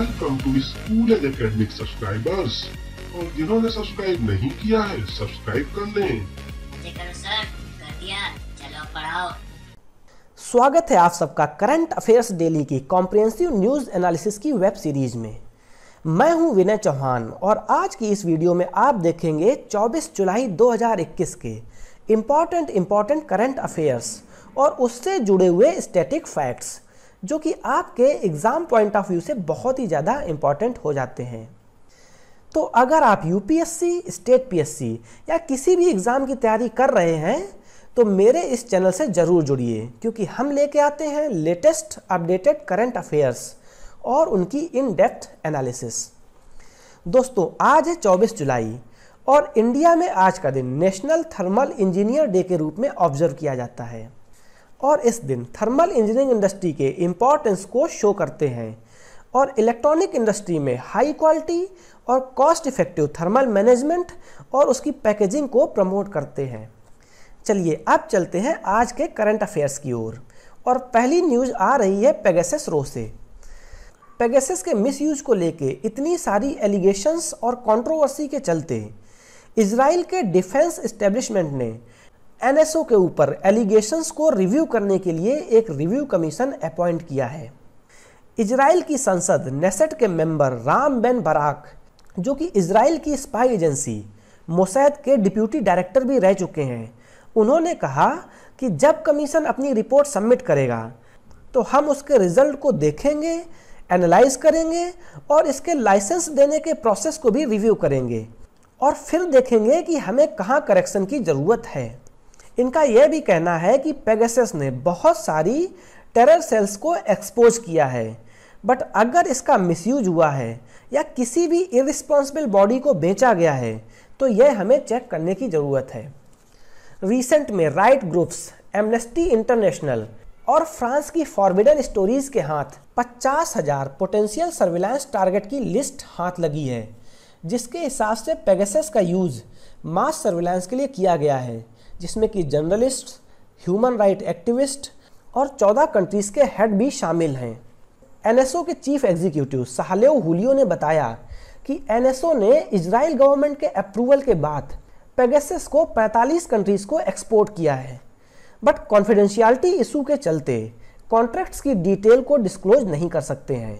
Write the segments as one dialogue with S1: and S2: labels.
S1: welcome to school and academic subscribers और जिन्होंने subscribe नहीं किया है सब्सक्राइब कर लें स्वागत है आप सबका करंट अफेयर्स डेली की कॉम्प्रिहेंसिव न्यूज एनालिसिस की वेब सीरीज में मैं हूं विनय चौहान और आज की इस वीडियो में आप देखेंगे 24 जुलाई 2021 के इम्पॉर्टेंट इम्पॉर्टेंट करंट अफेयर्स और उससे जुड़े हुए स्टैटिक फैक्ट्स जो कि आपके एग्ज़ाम पॉइंट ऑफ व्यू से बहुत ही ज़्यादा इम्पॉर्टेंट हो जाते हैं तो अगर आप यूपीएससी स्टेट पीएससी या किसी भी एग्ज़ाम की तैयारी कर रहे हैं तो मेरे इस चैनल से ज़रूर जुड़िए क्योंकि हम लेके आते हैं लेटेस्ट अपडेटेड करंट अफेयर्स और उनकी इन डेप्थ एनालिसिस दोस्तों आज है 24 जुलाई और इंडिया में आज का दिन नेशनल थर्मल इंजीनियर डे के रूप में ऑब्जर्व किया जाता है और इस दिन थर्मल इंजीनियरिंग इंडस्ट्री के इम्पोर्टेंस को शो करते हैं और इलेक्ट्रॉनिक इंडस्ट्री में हाई क्वालिटी और कॉस्ट इफेक्टिव थर्मल मैनेजमेंट और उसकी पैकेजिंग को प्रमोट करते हैं चलिए अब चलते हैं आज के करंट अफेयर्स की ओर और पहली न्यूज़ आ रही है पेगेसिस रो से पेगेसिस के मिसयूज को लेके इतनी सारी एलिगेशंस और कंट्रोवर्सी के चलते इसराइल के डिफेंस इस्टेब्लिशमेंट ने एनएसओ के ऊपर एलिगेशंस को रिव्यू करने के लिए एक रिव्यू कमीशन अपॉइंट किया है इज़राइल की संसद नेसेट के मेंबर राम बेन बराक जो कि इसराइल की स्पाई एजेंसी मोसैद के डिप्यूटी डायरेक्टर भी रह चुके हैं उन्होंने कहा कि जब कमीशन अपनी रिपोर्ट सबमिट करेगा तो हम उसके रिजल्ट को देखेंगे एनालाइज करेंगे और इसके लाइसेंस देने के प्रोसेस को भी रिव्यू करेंगे और फिर देखेंगे कि हमें कहाँ करेक्शन की ज़रूरत है इनका यह भी कहना है कि पेगासस ने बहुत सारी टेरर सेल्स को एक्सपोज किया है बट अगर इसका मिसयूज हुआ है या किसी भी इरिस्पॉन्सिबल बॉडी को बेचा गया है तो यह हमें चेक करने की ज़रूरत है रिसेंट में राइट ग्रुप्स एमनेस्टी इंटरनेशनल और फ्रांस की फॉरबिडन स्टोरीज के हाथ पचास हजार पोटेंशियल सर्विलांस टारगेट की लिस्ट हाथ लगी है जिसके हिसाब से पेगसेस का यूज़ मास सर्विलांस के लिए किया गया है जिसमें कि जर्नलिस्ट ह्यूमन राइट एक्टिविस्ट और 14 कंट्रीज़ के हेड भी शामिल हैं एनएसओ के चीफ एग्जीक्यूटिव सहलेव हुलियो ने बताया कि एनएसओ ने इसराइल गवर्नमेंट के अप्रूवल के बाद पेगेसिस को 45 कंट्रीज़ को एक्सपोर्ट किया है बट कॉन्फिडेंशियलिटी इशू के चलते कॉन्ट्रैक्ट्स की डिटेल को डिस्क्लोज नहीं कर सकते हैं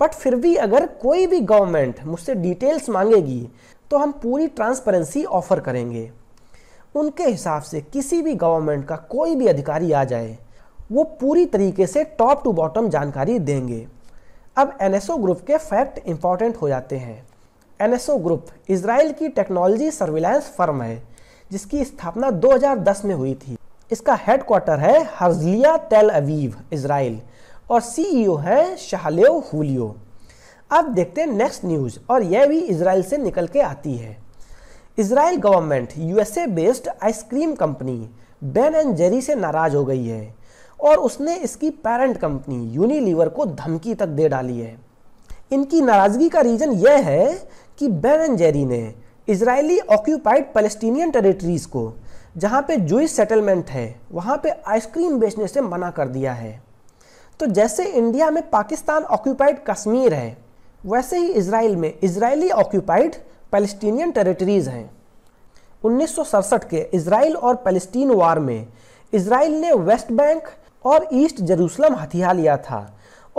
S1: बट फिर भी अगर कोई भी गवर्नमेंट मुझसे डिटेल्स मांगेगी तो हम पूरी ट्रांसपेरेंसी ऑफर करेंगे उनके हिसाब से किसी भी गवर्नमेंट का कोई भी अधिकारी आ जाए वो पूरी तरीके से टॉप टू बॉटम जानकारी देंगे अब एन ग्रुप के फैक्ट इम्पॉर्टेंट हो जाते हैं एन ग्रुप इसराइल की टेक्नोलॉजी सर्विलांस फर्म है जिसकी स्थापना 2010 में हुई थी इसका हेडक्वार्टर है हर्जलिया तेल अवीव इसराइल और सीईओ e है शाहलेव हुलियो अब देखते हैं नेक्स्ट न्यूज़ और यह भी इसराइल से निकल के आती है Israel government USA based ice cream company Ben and Jerry से नाराज हो गई है और उसने इसकी पेरेंट कंपनी यूनिलीवर को धमकी तक दे डाली है इनकी नाराज़गी का रीज़न यह है कि बेन एंड जेरी ने इसराइली ऑक्यूपाइड पैलेस्टीनियन टेरिटरीज़ को जहाँ पे जूस सेटलमेंट है वहाँ पे आइसक्रीम बेचने से मना कर दिया है तो जैसे इंडिया में पाकिस्तान ऑक्यूपाइड कश्मीर है वैसे ही इसराइल में इसराइली ऑक्यूपाइड पैलेस्टीनियन टेरिटरीज़ हैं उन्नीस के इसराइल और पैलेस्टीन वार में इसराइल ने वेस्ट बैंक और ईस्ट जेरूसलम हथिया लिया था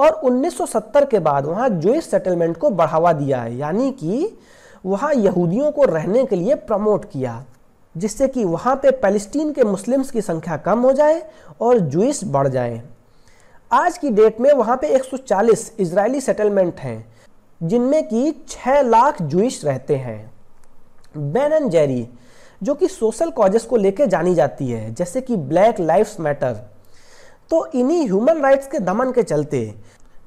S1: और 1970 के बाद वहाँ जोइस सेटलमेंट को बढ़ावा दिया है यानी कि वहाँ यहूदियों को रहने के लिए प्रमोट किया जिससे कि वहाँ पे पैलेस्टीन के मुस्लिम्स की संख्या कम हो जाए और जूस बढ़ जाए आज की डेट में वहाँ पे 140 इजरायली सेटलमेंट हैं जिनमें कि छः लाख जुइश रहते हैं बैन एंड जेरी जो कि सोशल कॉजेस को लेकर जानी जाती है जैसे कि ब्लैक लाइफ्स मैटर तो इन्हीं ह्यूमन राइट्स के दमन के चलते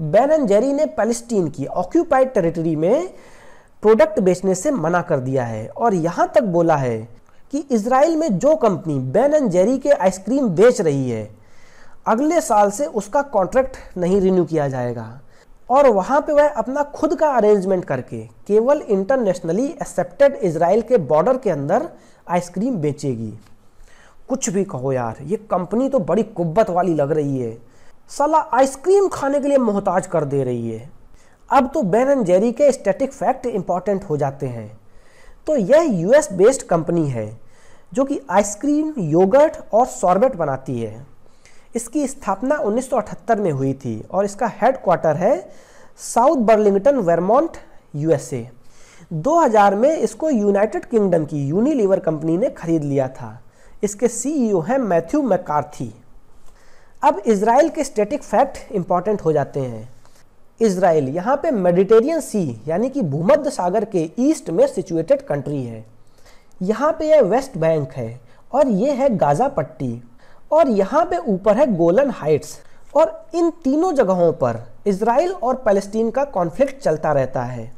S1: बैन एंड जेरी ने पैलेस्टीन की ऑक्यूपाइड टेरिटरी में प्रोडक्ट बेचने से मना कर दिया है और यहाँ तक बोला है कि इसराइल में जो कंपनी बैन एंड जेरी के आइसक्रीम बेच रही है अगले साल से उसका कॉन्ट्रैक्ट नहीं रिन्यू किया जाएगा और वहाँ पे वह अपना खुद का अरेंजमेंट करके केवल इंटरनेशनली एक्सेप्टेड इसराइल के बॉर्डर के अंदर आइसक्रीम बेचेगी कुछ भी कहो यार ये कंपनी तो बड़ी कुब्बत वाली लग रही है सलाह आइसक्रीम खाने के लिए मोहताज कर दे रही है अब तो बैन एंड जेरी के स्टैटिक फैक्ट इम्पॉर्टेंट हो जाते हैं तो यह यूएस बेस्ड कंपनी है जो कि आइसक्रीम योगर्ट और सॉर्बेट बनाती है इसकी स्थापना 1978 में हुई थी और इसका हेडक्वार्टर है साउथ बर्लिंगटन वेरमोंट यूएसए 2000 में इसको यूनाइटेड किंगडम की यूनिलीवर कंपनी ने खरीद लिया था इसके सीईओ e हैं मैथ्यू मैकार्थी अब इसराइल के स्टेटिक फैक्ट इंपॉर्टेंट हो जाते हैं इसराइल यहाँ पे मेडिटेरियन सी यानी कि भूमध्य सागर के ईस्ट में सिचुएटेड कंट्री है यहाँ पे यह वेस्ट बैंक है और ये है गाजा पट्टी और यहाँ पे ऊपर है गोलन हाइट्स और इन तीनों जगहों पर इसराइल और पैलेस्टीन का कॉन्फ्लिक्ट चलता रहता है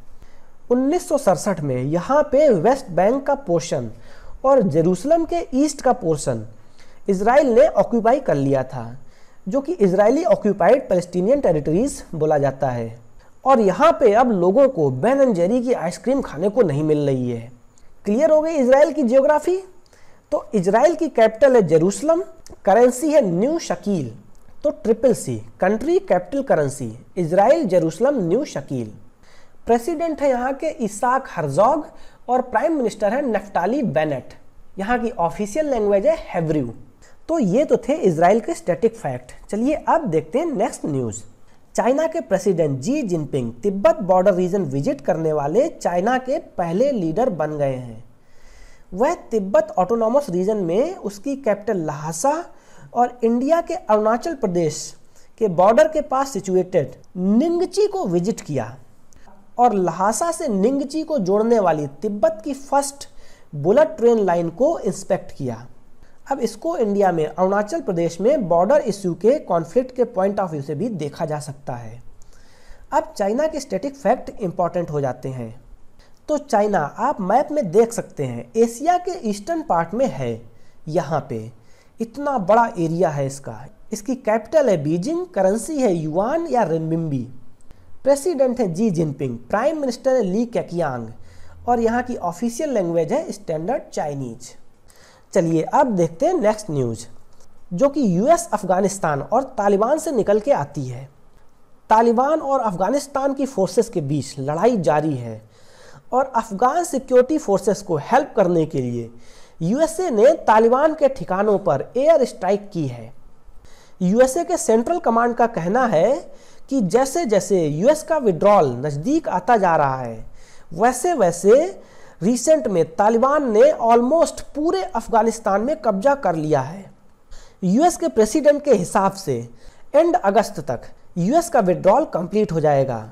S1: उन्नीस में यहाँ पे वेस्ट बैंक का पोर्शन और जेरूसलम के ईस्ट का पोर्शन इसराइल ने ऑक्यूपाई कर लिया था जो कि इसराइली ऑक्यूपाइड पैलेस्टीनियन टेरिटरीज बोला जाता है और यहाँ पे अब लोगों को बैन एंड जेरी की आइसक्रीम खाने को नहीं मिल रही है क्लियर हो गई इसराइल की जियोग्राफी तो इसराइल की कैपिटल है जेरूसलम करेंसी है न्यू शकील तो triple C country capital currency Israel Jerusalem new shekel president है यहाँ के इसाक हरजॉग और प्राइम मिनिस्टर है नफ्टाली बेनेट यहाँ की ऑफिशियल लैंग्वेज है हेवरी तो ये तो थे इसराइल के स्टैटिक फैक्ट चलिए अब देखते हैं नेक्स्ट न्यूज़ चाइना के president Xi Jinping Tibet border region visit करने वाले चाइना के पहले लीडर बन गए हैं वह तिब्बत ऑटोनॉमस रीजन में उसकी कैपिटल लहासा और इंडिया के अरुणाचल प्रदेश के बॉर्डर के पास सिचुएटेड निंगची को विजिट किया और लहासा से निंगची को जोड़ने वाली तिब्बत की फर्स्ट बुलेट ट्रेन लाइन को इंस्पेक्ट किया अब इसको इंडिया में अरुणाचल प्रदेश में बॉर्डर इश्यू के कॉन्फ्लिक्ट के पॉइंट ऑफ व्यू से भी देखा जा सकता है अब चाइना के स्टेटिक फैक्ट इम्पॉर्टेंट हो जाते हैं तो चाइना आप मैप में देख सकते हैं एशिया के ईस्टर्न पार्ट में है यहाँ पे इतना बड़ा एरिया है इसका इसकी कैपिटल है बीजिंग करेंसी है युआन या रेनबिम्बी प्रेसिडेंट है जी जिनपिंग प्राइम मिनिस्टर है ली कैकियांग और यहाँ की ऑफिशियल लैंग्वेज है स्टैंडर्ड चाइनीज चलिए अब देखते हैं नेक्स्ट न्यूज़ जो कि यूएस अफगानिस्तान और तालिबान से निकल के आती है तालिबान और अफगानिस्तान की फोर्सेस के बीच लड़ाई जारी है और अफगान सिक्योरिटी फोर्सेस को हेल्प करने के लिए यूएसए ने तालिबान के ठिकानों पर एयर स्ट्राइक की है यूएसए के सेंट्रल कमांड का कहना है कि जैसे जैसे यूएस का विड्रॉल नज़दीक आता जा रहा है वैसे वैसे रिसेंट में तालिबान ने ऑलमोस्ट पूरे अफगानिस्तान में कब्जा कर लिया है यूएस के प्रेसिडेंट के हिसाब से एंड अगस्त तक यूएस का विड्रॉल कंप्लीट हो जाएगा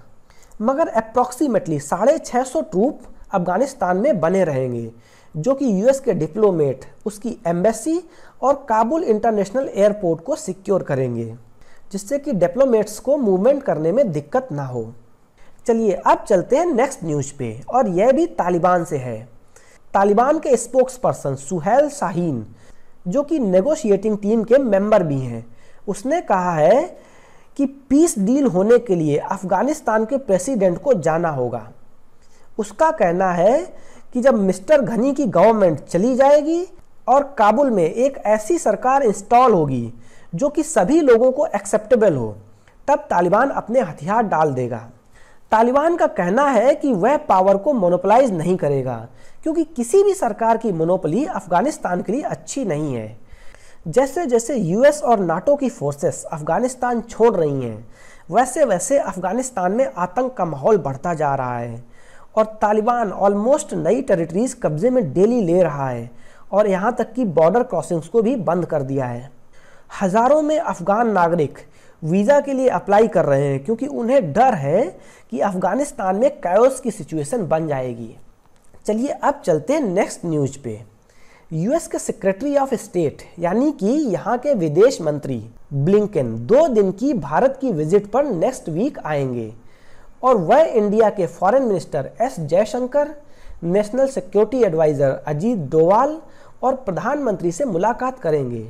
S1: मगर अप्रॉक्सीमेटली साढ़े छः सौ ट्रूप अफगानिस्तान में बने रहेंगे जो कि यूएस के डिप्लोमेट उसकी एम्बेसी और काबुल इंटरनेशनल एयरपोर्ट को सिक्योर करेंगे जिससे कि डिप्लोमेट्स को मूवमेंट करने में दिक्कत ना हो चलिए अब चलते हैं नेक्स्ट न्यूज़ पे और यह भी तालिबान से है तालिबान के स्पोक्स पर्सन सुहेल शाहीन जो कि नेगोशिएटिंग टीम के मेंबर भी हैं उसने कहा है कि पीस डील होने के लिए अफगानिस्तान के प्रेसिडेंट को जाना होगा उसका कहना है कि जब मिस्टर घनी की गवर्नमेंट चली जाएगी और काबुल में एक ऐसी सरकार इंस्टॉल होगी जो कि सभी लोगों को एक्सेप्टेबल हो तब तालिबान अपने हथियार डाल देगा तालिबान का कहना है कि वह पावर को मोनोपलाइज नहीं करेगा क्योंकि किसी भी सरकार की मोनोपली अफगानिस्तान के लिए अच्छी नहीं है जैसे जैसे यूएस और नाटो की फोर्सेस अफगानिस्तान छोड़ रही हैं वैसे वैसे अफगानिस्तान में आतंक का माहौल बढ़ता जा रहा है और तालिबान ऑलमोस्ट नई टेरिटरीज कब्जे में डेली ले रहा है और यहाँ तक कि बॉर्डर क्रॉसिंग्स को भी बंद कर दिया है हज़ारों में अफगान नागरिक वीज़ा के लिए अप्लाई कर रहे हैं क्योंकि उन्हें डर है कि अफ़गानिस्तान में कैस की सिचुएशन बन जाएगी चलिए अब चलते हैं नेक्स्ट न्यूज़ पे यूएस के सेक्रेटरी ऑफ स्टेट यानी कि यहाँ के विदेश मंत्री ब्लिंकन दो दिन की भारत की विजिट पर नेक्स्ट वीक आएंगे और वह इंडिया के foreign minister S Jaishankar national security adviser Ajit Doval और प्रधानमंत्री से मुलाकात करेंगे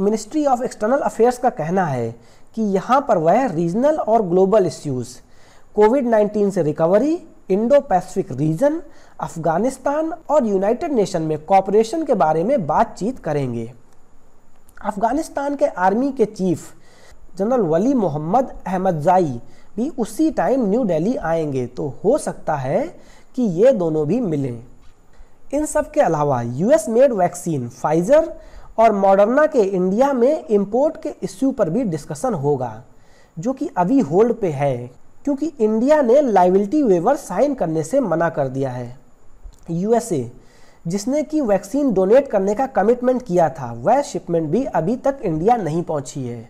S1: मिनिस्ट्री ऑफ एक्सटर्नल अफेयर्स का कहना है कि यहाँ पर वह रीजनल और ग्लोबल इश्यूज़ कोविड 19 से recovery Indo Pacific region Afghanistan और यूनाइटेड नेशन में कॉपरेशन के बारे में बातचीत करेंगे अफगानिस्तान के आर्मी के chief general Wali Mohammad Ahmadzai भी उसी टाइम न्यू दिल्ली आएंगे तो हो सकता है कि ये दोनों भी मिलें इन सब के अलावा यूएस मेड वैक्सीन फाइजर और मॉडर्ना के इंडिया में इंपोर्ट के इश्यू पर भी डिस्कशन होगा जो कि अभी होल्ड पे है क्योंकि इंडिया ने लाइबिलिटी वेवर साइन करने से मना कर दिया है यूएसए जिसने कि वैक्सीन डोनेट करने का कमिटमेंट किया था वह शिपमेंट भी अभी तक इंडिया नहीं पहुंची है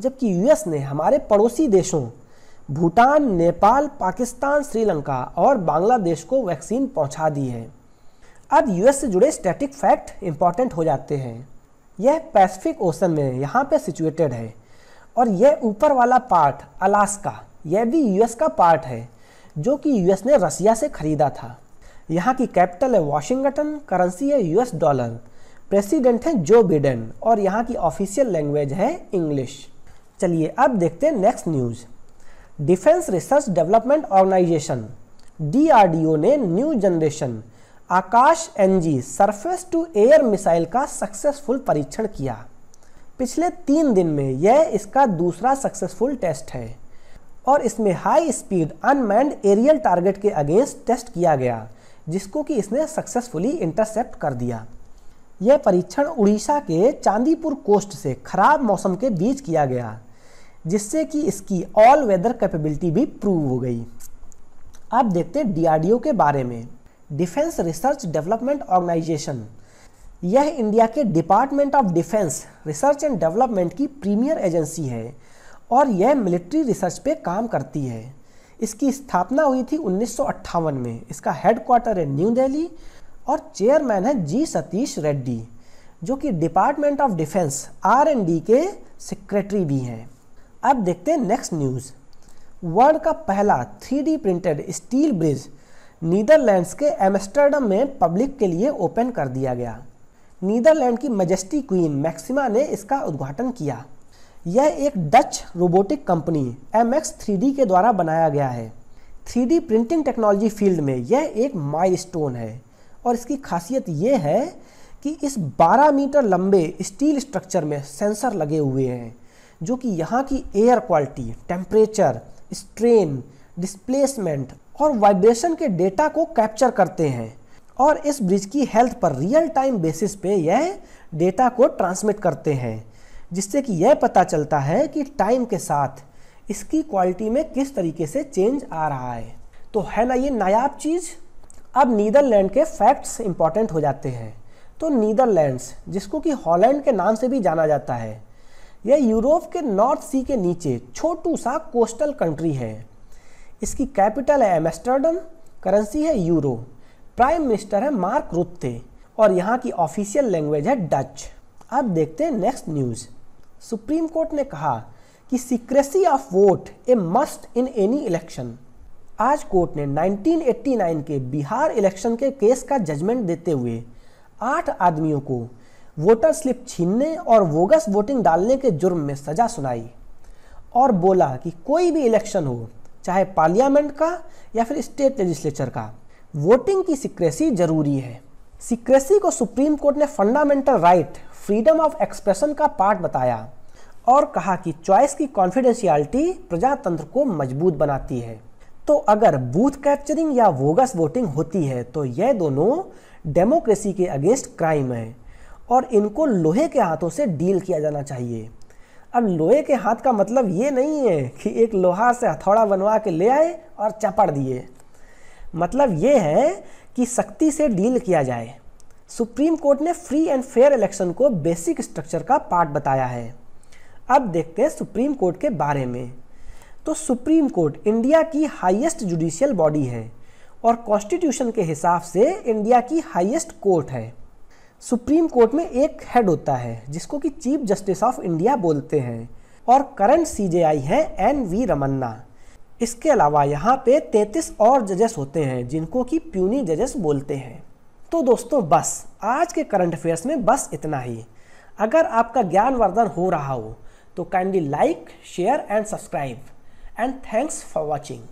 S1: जबकि यूएस ने हमारे पड़ोसी देशों भूटान नेपाल पाकिस्तान श्रीलंका और बांग्लादेश को वैक्सीन पहुंचा दी है अब यूएस से जुड़े स्टैटिक फैक्ट इम्पॉर्टेंट हो जाते हैं यह पैसिफिक ओशन में यहाँ पे सिचुएटेड है और यह ऊपर वाला पार्ट अलास्का यह भी यूएस का पार्ट है जो कि यूएस ने रसिया से खरीदा था यहाँ की कैपिटल है वॉशिंगटन करेंसी है यूएस डॉलर प्रेसिडेंट है जो बिडेन और यहाँ की ऑफिशियल लैंग्वेज है इंग्लिश चलिए अब देखते हैं next news defence research development organisation D ने new generation Akash NG surface to air missile का सक्सेसफुल परीक्षण किया पिछले तीन दिन में यह इसका दूसरा सक्सेसफुल टेस्ट है और इसमें high speed unmanned aerial target के अगेंस्ट टेस्ट किया गया जिसको कि इसने सक्सेसफुली इंटरसेप्ट कर दिया यह परीक्षण उड़ीसा के चांदीपुर कोस्ट से खराब मौसम के बीच किया गया जिससे कि इसकी ऑल वेदर कैपेबिलिटी भी प्रूव हो गई अब देखते हैं डीआरडीओ के बारे में डिफेंस रिसर्च डेवलपमेंट ऑर्गेनाइजेशन यह इंडिया के department of defence research and development की प्रीमियर एजेंसी है और यह मिलिट्री रिसर्च पे काम करती है इसकी स्थापना हुई थी उन्नीस में इसका हेडक्वार्टर है न्यू दिल्ली और चेयरमैन है जी सतीश रेड्डी जो कि डिपार्टमेंट ऑफ डिफेंस आर के सेक्रेटरी भी हैं अब देखते हैं नेक्स्ट न्यूज़ वर्ल्ड का पहला three printed steel bridge Netherlands के एमस्टर्डम में पब्लिक के लिए ओपन कर दिया गया नीदरलैंड की मजेस्टी क्वीन मैक्सिमा ने इसका उद्घाटन किया यह एक Dutch robotic company M X के द्वारा बनाया गया है थ्री प्रिंटिंग टेक्नोलॉजी फील्ड में यह एक माइल है और इसकी खासियत ये है कि इस 12 मीटर लंबे स्टील स्ट्रक्चर में सेंसर लगे हुए हैं जो कि यहाँ की air quality temperature strain displacement और वाइब्रेशन के डेटा को कैप्चर करते हैं और इस ब्रिज की हेल्थ पर रियल टाइम बेसिस पे यह डेटा को ट्रांसमिट करते हैं जिससे कि यह पता चलता है कि टाइम के साथ इसकी क्वालिटी में किस तरीके से चेंज आ रहा है तो है ना ये नायाब चीज़ अब नीदरलैंड के फैक्ट्स इंपॉर्टेंट हो जाते हैं तो नीदरलैंड्स जिसको कि हॉलैंड के नाम से भी जाना जाता है यह यूरोप के नॉर्थ सी के नीचे छोटू सा कोस्टल कंट्री है इसकी कैपिटल है एम्स्टर्डम करेंसी है यूरो प्राइम मिनिस्टर है मार्क रुत्ते और यहाँ की ऑफिशियल लैंग्वेज है डच अब देखते हैं नेक्स्ट न्यूज़ सुप्रीम कोर्ट ने कहा कि secrecy of vote a must in any election आज कोर्ट ने 1989 के बिहार इलेक्शन के केस का जजमेंट देते हुए आठ आदमियों को वोटर स्लिप छीनने और वोगस वोटिंग डालने के जुर्म में सजा सुनाई और बोला कि कोई भी इलेक्शन हो चाहे पार्लियामेंट का या फिर स्टेट लेजिस्लेचर का वोटिंग की सिक्रेसी जरूरी है सिक्रेसी को सुप्रीम कोर्ट ने fundamental right freedom of expression का पार्ट बताया और कहा कि चॉइस की कॉन्फिडेंशियलिटी प्रजातंत्र को मजबूत बनाती है तो अगर बूथ कैप्चरिंग या वोगस वोटिंग होती है तो यह दोनों डेमोक्रेसी के अगेंस्ट क्राइम है और इनको लोहे के हाथों से डील किया जाना चाहिए अब लोहे के हाथ का मतलब ये नहीं है कि एक लोहा से हथौड़ा बनवा के ले आए और चपड़ दिए मतलब ये है कि सख्ती से डील किया जाए सुप्रीम कोर्ट ने फ्री एंड फेयर इलेक्शन को बेसिक स्ट्रक्चर का पार्ट बताया है अब देखते हैं सुप्रीम कोर्ट के बारे में तो सुप्रीम कोर्ट इंडिया की हाईएस्ट जुडिशियल बॉडी है और कॉन्स्टिट्यूशन के हिसाब से इंडिया की हाईएस्ट कोर्ट है सुप्रीम कोर्ट में एक हेड होता है जिसको कि चीफ जस्टिस ऑफ इंडिया बोलते हैं और करंट सीजेआई है एन वी रमन्ना इसके अलावा यहाँ पे 33 और जजेस होते हैं जिनको कि प्यूनी जजेस बोलते हैं तो दोस्तों बस आज के करंट अफेयर्स में बस इतना ही अगर आपका ज्ञानवर्धन हो रहा हो तो kindly like share and subscribe and thanks for watching